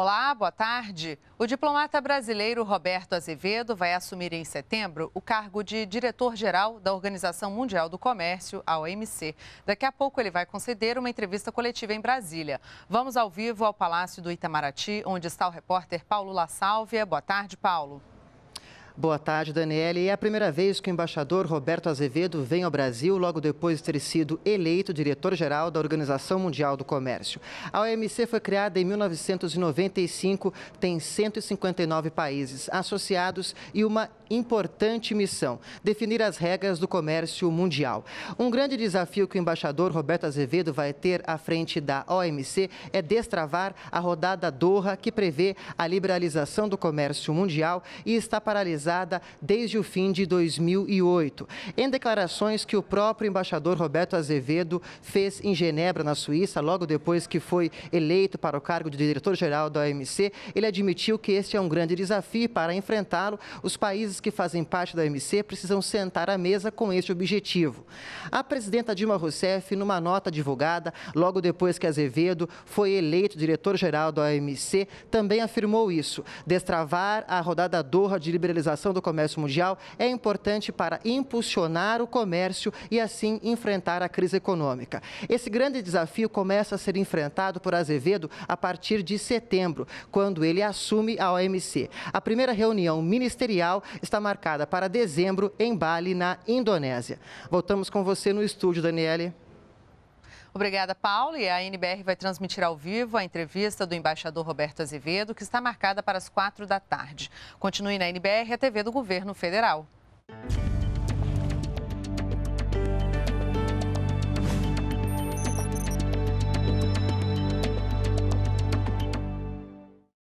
Olá, boa tarde. O diplomata brasileiro Roberto Azevedo vai assumir em setembro o cargo de diretor-geral da Organização Mundial do Comércio, a OMC. Daqui a pouco ele vai conceder uma entrevista coletiva em Brasília. Vamos ao vivo ao Palácio do Itamaraty, onde está o repórter Paulo La Sálvia. Boa tarde, Paulo. Boa tarde, Daniele. É a primeira vez que o embaixador Roberto Azevedo vem ao Brasil logo depois de ter sido eleito diretor-geral da Organização Mundial do Comércio. A OMC foi criada em 1995, tem 159 países associados e uma importante missão: definir as regras do comércio mundial. Um grande desafio que o embaixador Roberto Azevedo vai ter à frente da OMC é destravar a rodada Doha, que prevê a liberalização do comércio mundial e está paralisada realizada desde o fim de 2008. Em declarações que o próprio embaixador Roberto Azevedo fez em Genebra, na Suíça, logo depois que foi eleito para o cargo de diretor-geral da OMC, ele admitiu que este é um grande desafio para enfrentá-lo. Os países que fazem parte da OMC precisam sentar à mesa com este objetivo. A presidenta Dilma Rousseff, numa nota divulgada logo depois que Azevedo foi eleito diretor-geral da OMC, também afirmou isso: destravar a rodada Doha de liberalização do Comércio Mundial é importante para impulsionar o comércio e, assim, enfrentar a crise econômica. Esse grande desafio começa a ser enfrentado por Azevedo a partir de setembro, quando ele assume a OMC. A primeira reunião ministerial está marcada para dezembro, em Bali, na Indonésia. Voltamos com você no estúdio, Daniele. Obrigada, Paulo. E a NBR vai transmitir ao vivo a entrevista do embaixador Roberto Azevedo, que está marcada para as quatro da tarde. Continue na NBR, a TV do Governo Federal.